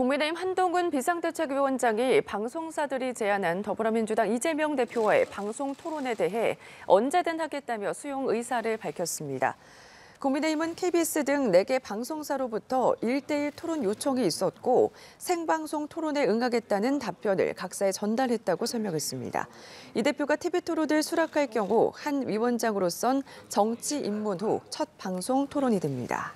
국민의힘 한동훈 비상대책위원장이 방송사들이 제안한 더불어민주당 이재명 대표와의 방송 토론에 대해 언제든 하겠다며 수용 의사를 밝혔습니다. 국민의힘은 KBS 등 4개 방송사로부터 1대1 토론 요청이 있었고 생방송 토론에 응하겠다는 답변을 각사에 전달했다고 설명했습니다. 이 대표가 TV 토론을 수락할 경우 한 위원장으로선 정치 입문 후 첫 방송 토론이 됩니다.